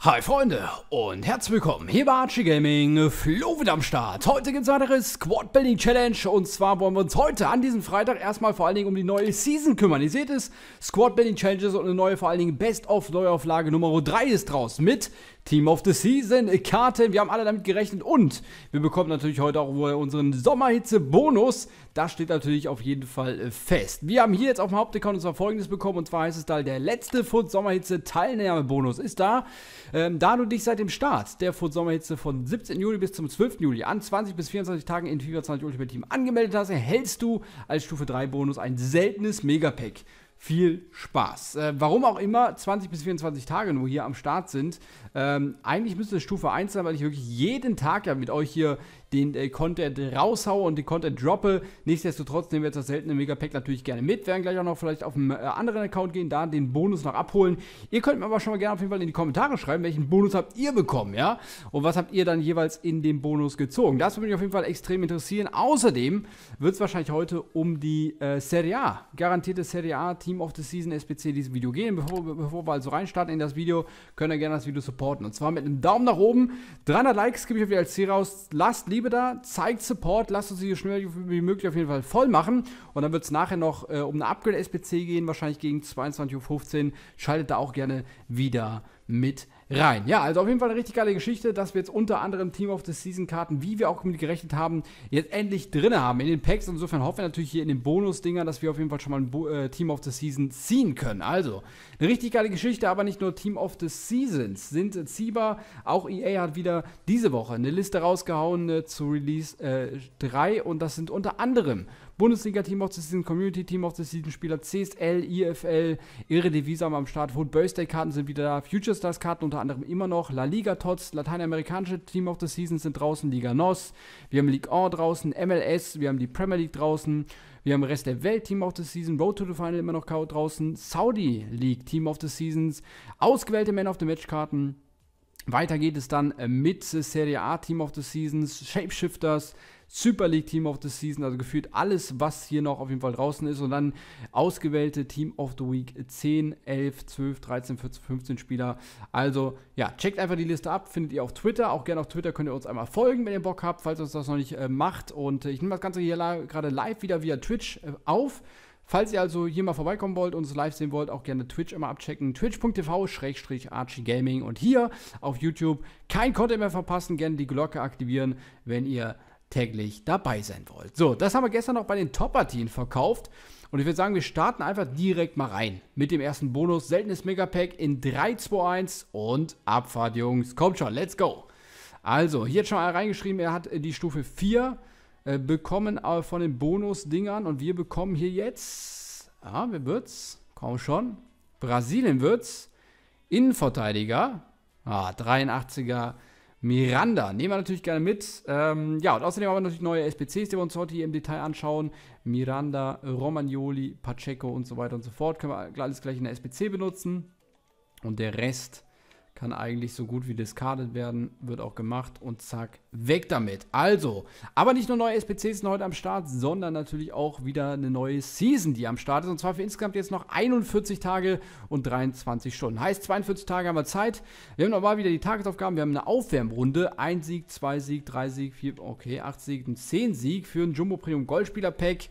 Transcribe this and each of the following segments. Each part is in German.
Hi Freunde und herzlich willkommen hier bei Archie Gaming, Flo wieder am Start. Heute gibt es weitere Squad Building Challenge und zwar wollen wir uns heute an diesem Freitag erstmal vor allen Dingen um die neue Season kümmern. Ihr seht es, Squad Building Challenges und eine neue vor allen Dingen Best of Neuauflage Nummer 3 ist draus mit Team of the Season Karten. Wir haben alle damit gerechnet und wir bekommen natürlich heute auch unseren Sommerhitze-Bonus. Das steht natürlich auf jeden Fall äh, fest. Wir haben hier jetzt auf dem Hauptaccount unser folgendes bekommen und zwar heißt es da, der letzte Foot Sommerhitze Teilnahmebonus ist da. Ähm, da du dich seit dem Start der Foot Sommerhitze von 17. Juli bis zum 12. Juli an 20 bis 24 Tagen in FIFA 20 Ultimate Team angemeldet hast, erhältst du als Stufe 3 Bonus ein seltenes Megapack viel Spaß. Äh, warum auch immer 20 bis 24 Tage nur hier am Start sind. Ähm, eigentlich müsste es Stufe 1 sein, weil ich wirklich jeden Tag ja mit euch hier den äh, Content raushaue und den Content droppe. Nichtsdestotrotz nehmen wir jetzt das seltene Megapack natürlich gerne mit. Werden gleich auch noch vielleicht auf einen äh, anderen Account gehen, da den Bonus noch abholen. Ihr könnt mir aber schon mal gerne auf jeden Fall in die Kommentare schreiben, welchen Bonus habt ihr bekommen, ja? Und was habt ihr dann jeweils in dem Bonus gezogen? Das würde mich auf jeden Fall extrem interessieren. Außerdem wird es wahrscheinlich heute um die äh, Serie A, garantierte Serie A-Team Team of the Season SPC dieses Video gehen. Bevor, bevor wir also reinstarten in das Video, könnt ihr gerne das Video supporten. Und zwar mit einem Daumen nach oben, 300 Likes gebe ich euch wieder als Ziel raus. Lasst Liebe da, zeigt Support, lasst uns hier so schnell wie möglich auf jeden Fall voll machen. Und dann wird es nachher noch äh, um eine Upgrade-SPC gehen, wahrscheinlich gegen 22.15 Uhr. Schaltet da auch gerne wieder mit rein. Ja, also auf jeden Fall eine richtig geile Geschichte, dass wir jetzt unter anderem Team of the Season Karten, wie wir auch mit gerechnet haben, jetzt endlich drin haben in den Packs. Insofern hoffen wir natürlich hier in den Bonus-Dinger, dass wir auf jeden Fall schon mal ein Bo äh, Team of the Season ziehen können. Also, eine richtig geile Geschichte, aber nicht nur Team of the Seasons sind ziehbar. Auch EA hat wieder diese Woche eine Liste rausgehauen äh, zu Release 3 äh, und das sind unter anderem Bundesliga-Team of the Season, Community-Team of the Season-Spieler, CSL, IFL, ihre Devisa am Start, Hood Birthday-Karten sind wieder da, Future Stars-Karten unter anderem immer noch, La Liga-Tots, lateinamerikanische Team of the Season sind draußen, Liga NOS, wir haben League On draußen, MLS, wir haben die Premier League draußen, wir haben Rest der Welt Team of the Season, Road to the Final immer noch draußen, Saudi League Team of the Seasons, ausgewählte Man of the Match Karten. Weiter geht es dann äh, mit Serie A Team of the Seasons, Shapeshifters, Super League Team of the Season, also gefühlt alles, was hier noch auf jeden Fall draußen ist. Und dann ausgewählte Team of the Week 10, 11, 12, 13, 14, 15 Spieler. Also ja, checkt einfach die Liste ab, findet ihr auf Twitter. Auch gerne auf Twitter könnt ihr uns einmal folgen, wenn ihr Bock habt, falls ihr uns das noch nicht äh, macht. Und äh, ich nehme das Ganze hier gerade live wieder via Twitch äh, auf. Falls ihr also hier mal vorbeikommen wollt, und uns live sehen wollt, auch gerne Twitch immer abchecken. twitchtv Gaming. und hier auf YouTube kein Content mehr verpassen, gerne die Glocke aktivieren, wenn ihr täglich dabei sein wollt. So, das haben wir gestern noch bei den Top-Partien verkauft. Und ich würde sagen, wir starten einfach direkt mal rein mit dem ersten Bonus. Seltenes Megapack in 3, 2, 1 und Abfahrt, Jungs. Kommt schon, let's go. Also, hier hat schon mal reingeschrieben, er hat äh, die Stufe 4 äh, bekommen äh, von den Bonus-Dingern. Und wir bekommen hier jetzt, ah, wer wird's? Komm schon. Brasilien wird's. Innenverteidiger, ah, 83er Miranda. Nehmen wir natürlich gerne mit. Ähm, ja, und außerdem haben wir natürlich neue SPCs, die wir uns heute hier im Detail anschauen. Miranda, Romagnoli, Pacheco und so weiter und so fort. Können wir alles gleich in der SPC benutzen. Und der Rest kann eigentlich so gut wie discarded werden, wird auch gemacht und zack, weg damit. Also, aber nicht nur neue SPCs sind heute am Start, sondern natürlich auch wieder eine neue Season, die am Start ist und zwar für insgesamt jetzt noch 41 Tage und 23 Stunden. Heißt, 42 Tage haben wir Zeit. Wir haben nochmal wieder die Tagesaufgaben, wir haben eine Aufwärmrunde, ein Sieg, zwei Sieg, drei Sieg, vier, okay, acht Sieg, ein 10 Sieg für ein Jumbo Premium Goldspieler Pack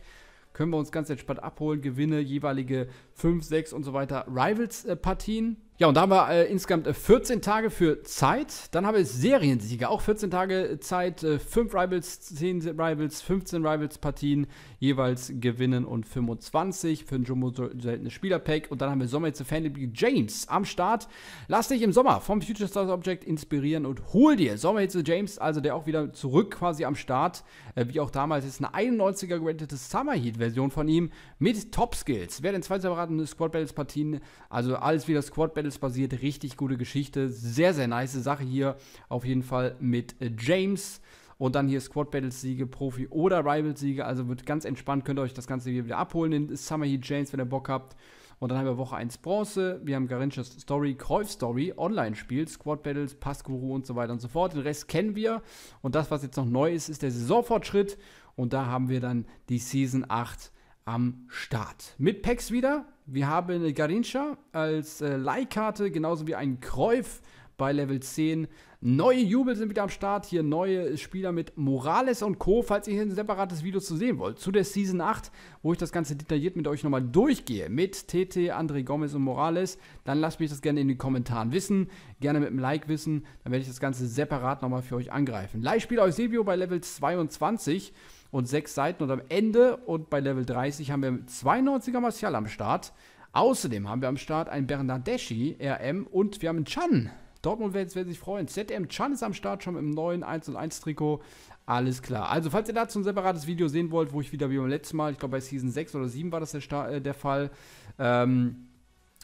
können wir uns ganz entspannt abholen. Gewinne, jeweilige 5, 6 und so weiter Rivals-Partien. Äh, ja, und da haben wir äh, insgesamt 14 äh, Tage für Zeit. Dann haben wir Seriensieger, auch 14 Tage Zeit, äh, 5 Rivals, 10 Rivals, 15 Rivals-Partien jeweils gewinnen und 25 für ein Jumbo seltenes Spielerpack. Und dann haben wir Sommer jetzt Fanliebling James am Start. Lass dich im Sommer vom Future Stars Object inspirieren und hol dir Sommerhitze James, also der auch wieder zurück quasi am Start, äh, wie auch damals ist eine 91er geratete Summer Heat Version von ihm mit Top Skills. Werden den zwei separaten Squad Battles Partien, also alles wieder Squad Battles basiert, richtig gute Geschichte, sehr, sehr nice Sache hier, auf jeden Fall mit äh, James. Und dann hier Squad Battles Siege, Profi oder Rivals Siege. Also wird ganz entspannt, könnt ihr euch das Ganze hier wieder abholen in Summer Heat James, wenn ihr Bock habt. Und dann haben wir Woche 1 Bronze, wir haben Garinches Story, Kreuz Story, Online-Spiel, Squad Battles, Passguru und so weiter und so fort. Den Rest kennen wir. Und das, was jetzt noch neu ist, ist der Saisonfortschritt. Und da haben wir dann die Season 8 am Start. Mit Packs wieder. Wir haben eine Garincha als äh, Leihkarte, genauso wie einen Kreuf bei Level 10. Neue Jubel sind wieder am Start. Hier neue Spieler mit Morales und Co. Falls ihr hier ein separates Video zu sehen wollt, zu der Season 8, wo ich das Ganze detailliert mit euch nochmal durchgehe, mit TT, André Gomez und Morales, dann lasst mich das gerne in den Kommentaren wissen. Gerne mit einem Like wissen. Dann werde ich das Ganze separat nochmal für euch angreifen. Live-Spieler Eusebio bei Level 22 und 6 Seiten und am Ende und bei Level 30 haben wir 92er Martial am Start. Außerdem haben wir am Start einen Bernardeschi RM und wir haben einen Chan Dortmund-Fans werden sich freuen. ZM Chan ist am Start schon im neuen 1-1-Trikot. Alles klar. Also, falls ihr dazu ein separates Video sehen wollt, wo ich wieder wie beim letzten Mal, ich glaube bei Season 6 oder 7 war das der, Star äh, der Fall, ähm,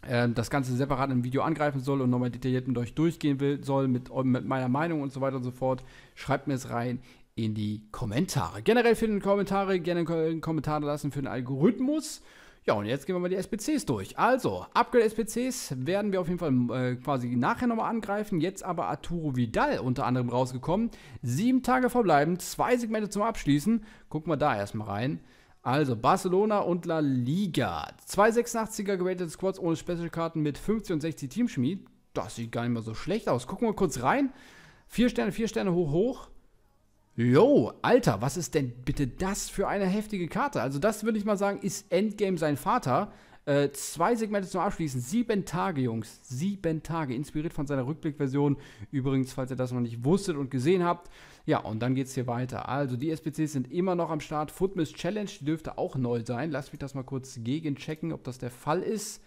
äh, das Ganze separat im Video angreifen soll und nochmal detailliert mit euch durchgehen will, soll, mit, mit, meiner Meinung und so weiter und so fort, schreibt mir es rein in die Kommentare. Generell für den Kommentare, gerne einen Kommentar lassen für den Algorithmus. Ja, und jetzt gehen wir mal die SPCs durch. Also, Upgrade-SPCs werden wir auf jeden Fall äh, quasi nachher nochmal angreifen. Jetzt aber Arturo Vidal unter anderem rausgekommen. Sieben Tage verbleiben, zwei Segmente zum Abschließen. Gucken wir da erstmal rein. Also Barcelona und La Liga. Zwei 86er gewählte Squads ohne Special-Karten mit 50 und 60 Teamschmied. Das sieht gar nicht mal so schlecht aus. Gucken wir kurz rein. Vier Sterne, vier Sterne hoch, hoch. Jo, Alter, was ist denn bitte das für eine heftige Karte? Also, das würde ich mal sagen, ist Endgame sein Vater. Äh, zwei Segmente zum Abschließen. Sieben Tage, Jungs. Sieben Tage. Inspiriert von seiner Rückblickversion. Übrigens, falls ihr das noch nicht wusstet und gesehen habt. Ja, und dann geht es hier weiter. Also, die SPCs sind immer noch am Start. Footmiss Challenge, die dürfte auch neu sein. Lasst mich das mal kurz gegenchecken, ob das der Fall ist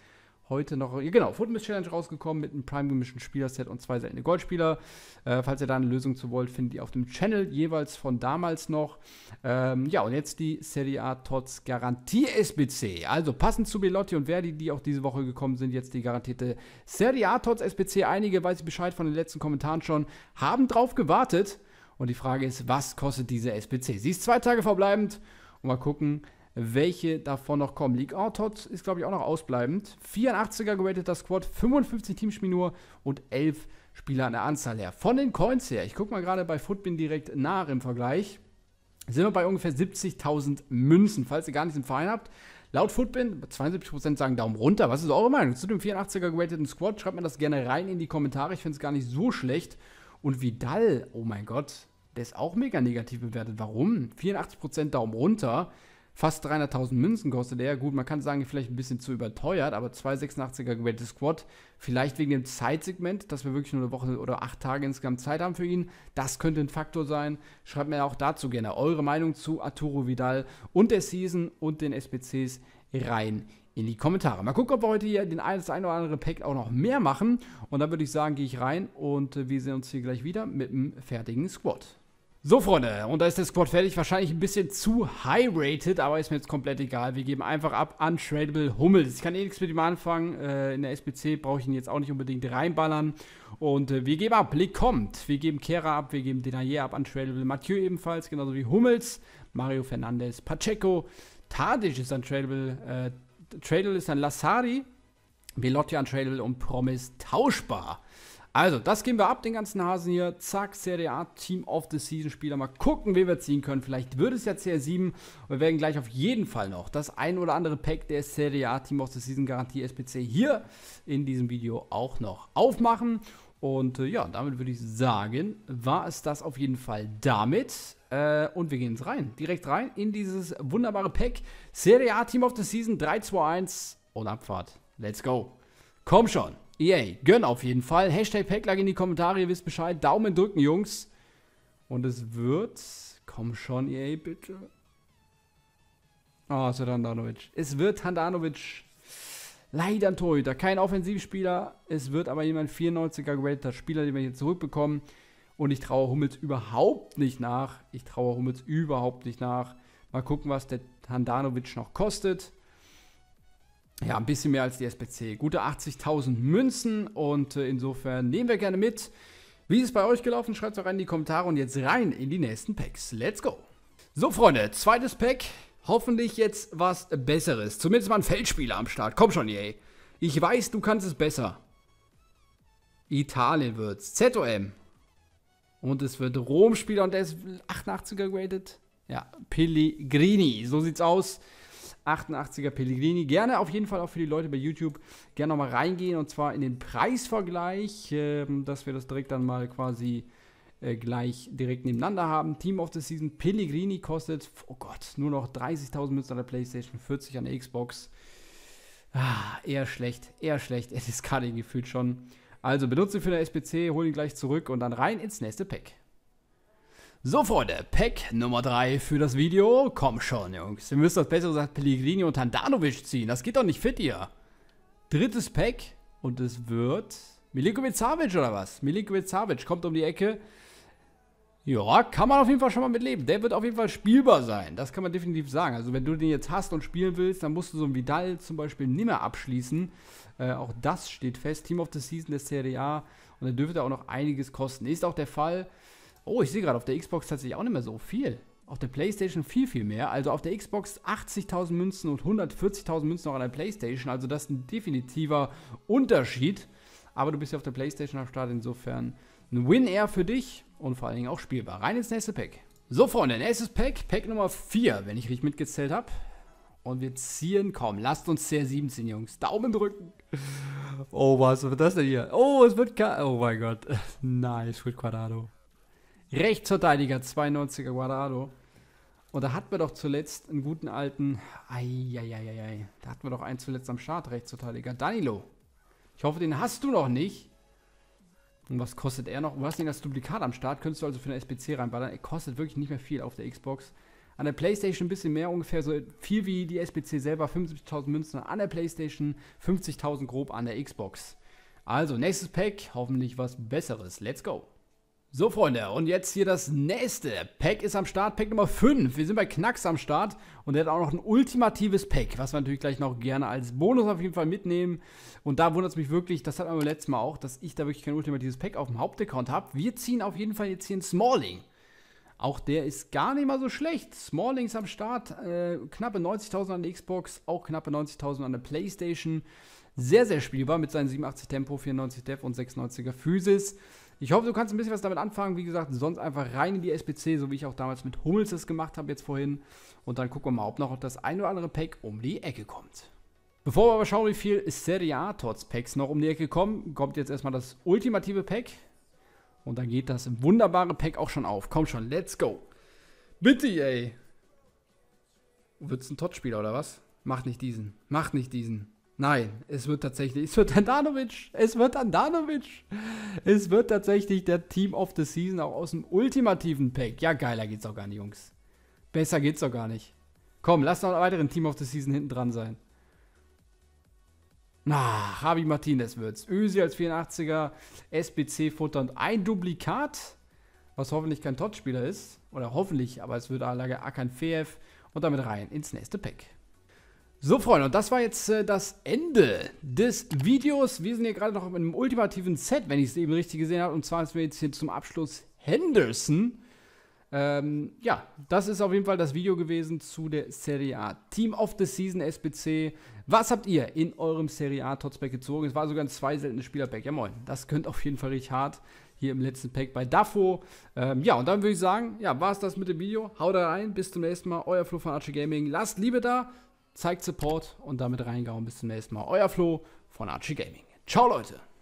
heute noch, genau, Footmiss Challenge rausgekommen mit einem Prime gemischten Spielerset und zwei seltene Goldspieler. Äh, falls ihr da eine Lösung zu wollt, findet ihr auf dem Channel jeweils von damals noch. Ähm, ja, und jetzt die Serie A Tots Garantie SBC. Also passend zu Belotti und Verdi, die auch diese Woche gekommen sind, jetzt die garantierte Serie A Tots SBC. Einige, weiß ich Bescheid von den letzten Kommentaren schon, haben drauf gewartet. Und die Frage ist, was kostet diese SBC? Sie ist zwei Tage verbleibend und mal gucken, welche davon noch kommen. League Out ist, glaube ich, auch noch ausbleibend. 84er gerateter Squad, 55 Teamspiele nur und 11 Spieler an der Anzahl her. Von den Coins her, ich gucke mal gerade bei Footbin direkt nach im Vergleich, sind wir bei ungefähr 70.000 Münzen, falls ihr gar nichts im Verein habt. Laut Footbin, 72% sagen Daumen runter. Was ist eure Meinung zu dem 84er gerateten Squad? Schreibt mir das gerne rein in die Kommentare. Ich finde es gar nicht so schlecht. Und Vidal, oh mein Gott, der ist auch mega negativ bewertet. Warum? 84% Daumen runter. Fast 300.000 Münzen kostet er. Gut, man kann sagen, vielleicht ein bisschen zu überteuert, aber 286er Greatest Squad, vielleicht wegen dem Zeitsegment, dass wir wirklich nur eine Woche oder acht Tage insgesamt Zeit haben für ihn. Das könnte ein Faktor sein. Schreibt mir auch dazu gerne eure Meinung zu Arturo Vidal und der Season und den SPCs rein in die Kommentare. Mal gucken, ob wir heute hier den ein, das ein oder andere Pack auch noch mehr machen. Und dann würde ich sagen, gehe ich rein und äh, wir sehen uns hier gleich wieder mit einem fertigen Squad. So, Freunde, und da ist der Squad fertig. Wahrscheinlich ein bisschen zu high-rated, aber ist mir jetzt komplett egal. Wir geben einfach ab Untradable Hummels. Ich kann eh nichts mit ihm anfangen. Äh, in der SBC brauche ich ihn jetzt auch nicht unbedingt reinballern. Und äh, wir geben ab. Blick kommt. Wir geben Kehra ab, wir geben Denayer ab. Untradable Mathieu ebenfalls, genauso wie Hummels. Mario Fernandez. Pacheco. Tadic ist Untradable. Äh, Tradable ist dann Lassari. Belotti Untradable und Promise tauschbar. Also, das geben wir ab, den ganzen Hasen hier. Zack, Serie A, Team of the Season Spieler. Mal gucken, wie wir ziehen können. Vielleicht wird es ja CR7. Wir werden gleich auf jeden Fall noch das ein oder andere Pack der Serie A Team of the Season Garantie SPC hier in diesem Video auch noch aufmachen. Und äh, ja, damit würde ich sagen, war es das auf jeden Fall damit. Äh, und wir gehen jetzt rein, direkt rein in dieses wunderbare Pack. Serie A Team of the Season 3, 2, 1 und Abfahrt. Let's go. Komm schon. EA. Gönn auf jeden Fall. Hashtag Packlag in die Kommentare, ihr wisst Bescheid. Daumen drücken, Jungs. Und es wird... Komm schon, EA, bitte. Oh, ah, es wird Handanovic. Es wird Handanovic. Leider ein Torhüter. Kein Offensivspieler. Es wird aber jemand 94er gerateter Spieler, den wir hier zurückbekommen. Und ich traue Hummels überhaupt nicht nach. Ich traue Hummels überhaupt nicht nach. Mal gucken, was der Handanovic noch kostet ja, ein bisschen mehr als die SPC. Gute 80.000 Münzen und äh, insofern nehmen wir gerne mit. Wie ist es bei euch gelaufen? Schreibt es auch rein in die Kommentare und jetzt rein in die nächsten Packs. Let's go! So, Freunde, zweites Pack. Hoffentlich jetzt was Besseres. Zumindest mal ein Feldspieler am Start. Komm schon, yay. Ich weiß, du kannst es besser. Italien wird's. ZOM. Und es wird Rom-Spieler und der ist 88er graded. Ja, Pellegrini. So sieht's aus. 88er Pellegrini. Gerne auf jeden Fall auch für die Leute bei YouTube gerne nochmal reingehen und zwar in den Preisvergleich, äh, dass wir das direkt dann mal quasi äh, gleich direkt nebeneinander haben. Team of the Season Pellegrini kostet, oh Gott, nur noch 30.000 Münzen an der Playstation, 40 an der Xbox. Ah, eher schlecht, eher schlecht. Es ist gerade gefühlt schon. Also benutze für den SPC, hol ihn gleich zurück und dann rein ins nächste Pack. So Freunde, Pack Nummer 3 für das Video. Komm schon Jungs, wir müssen das bessere als Pellegrini und Handanovic ziehen. Das geht doch nicht fit hier. Drittes Pack und es wird Milinkovic-Savic oder was? Milinkovic-Savic kommt um die Ecke. Ja, kann man auf jeden Fall schon mal mitleben. Der wird auf jeden Fall spielbar sein. Das kann man definitiv sagen. Also wenn du den jetzt hast und spielen willst, dann musst du so einen Vidal zum Beispiel nimmer abschließen. Äh, auch das steht fest. Team of the Season der Serie A. Und dann dürfte auch noch einiges kosten. Ist auch der Fall. Oh, ich sehe gerade auf der Xbox tatsächlich auch nicht mehr so viel. Auf der Playstation viel, viel mehr. Also auf der Xbox 80.000 Münzen und 140.000 Münzen noch an der Playstation. Also das ist ein definitiver Unterschied. Aber du bist ja auf der Playstation am Start. Insofern ein Win-Air für dich und vor allen Dingen auch spielbar. Rein ins nächste Pack. So, Freunde, nächstes Pack. Pack Nummer 4, wenn ich richtig mitgezählt habe. Und wir ziehen, komm, lasst uns CR17, Jungs. Daumen drücken. Oh, was wird das denn hier? Oh, es wird... Ka oh mein Gott. nice, wird Quadrado. Rechtsverteidiger, 92er Guardado. Und da hatten wir doch zuletzt einen guten alten, eieieiei, da hatten wir doch einen zuletzt am Start, Rechtsverteidiger, Danilo. Ich hoffe, den hast du noch nicht. Und was kostet er noch? Du hast nicht das Duplikat am Start, könntest du also für eine SPC reinballern. Er kostet wirklich nicht mehr viel auf der Xbox. An der Playstation ein bisschen mehr, ungefähr so viel wie die SPC selber, 75.000 Münzen an der Playstation, 50.000 grob an der Xbox. Also, nächstes Pack, hoffentlich was Besseres. Let's go! So, Freunde, und jetzt hier das nächste. Pack ist am Start, Pack Nummer 5. Wir sind bei Knacks am Start und der hat auch noch ein ultimatives Pack, was wir natürlich gleich noch gerne als Bonus auf jeden Fall mitnehmen. Und da wundert es mich wirklich, das hatten wir beim letzten Mal auch, dass ich da wirklich kein ultimatives Pack auf dem Hauptaccount habe. Wir ziehen auf jeden Fall jetzt hier einen Smalling. Auch der ist gar nicht mal so schlecht. Smalling ist am Start, äh, knappe 90.000 an der Xbox, auch knappe 90.000 an der Playstation. Sehr, sehr spielbar mit seinen 87 Tempo, 94 Def und 96er Physis. Ich hoffe, du kannst ein bisschen was damit anfangen. Wie gesagt, sonst einfach rein in die SPC, so wie ich auch damals mit Hummels das gemacht habe, jetzt vorhin. Und dann gucken wir mal, ob noch das ein oder andere Pack um die Ecke kommt. Bevor wir aber schauen, wie viel Serie A Tots Packs noch um die Ecke kommen, kommt jetzt erstmal das ultimative Pack. Und dann geht das wunderbare Pack auch schon auf. Komm schon, let's go. Bitte, ey. Wird's ein Tot-Spieler oder was? Macht nicht diesen. Macht nicht diesen. Nein, es wird tatsächlich, es wird Andanovic, es wird Andanovic. Es wird tatsächlich der Team of the Season auch aus dem ultimativen Pack. Ja, geiler geht's auch gar nicht, Jungs. Besser geht's auch gar nicht. Komm, lass noch einen weiteren Team of the Season hinten dran sein. Na, Javi Martinez wird's. Ösi als 84er, SBC futternd ein Duplikat, was hoffentlich kein Totspieler ist. Oder hoffentlich, aber es wird Anlage Akan Feev und damit rein ins nächste Pack. So, Freunde, und das war jetzt äh, das Ende des Videos. Wir sind hier gerade noch in einem ultimativen Set, wenn ich es eben richtig gesehen habe. Und zwar ist wir jetzt hier zum Abschluss Henderson. Ähm, ja, das ist auf jeden Fall das Video gewesen zu der Serie A. Team of the Season SBC. Was habt ihr in eurem Serie A Totsback gezogen? Es war sogar ein zwei seltene Spielerpack. Ja, moin. Das könnt auf jeden Fall richtig hart hier im letzten Pack bei Dafo. Ähm, ja, und dann würde ich sagen, ja, war es das mit dem Video. Haut rein, bis zum nächsten Mal. Euer Flo von Archie Gaming. Lasst Liebe da zeigt Support und damit reingehauen. Bis zum nächsten Mal. Euer Flo von Archie Gaming. Ciao, Leute.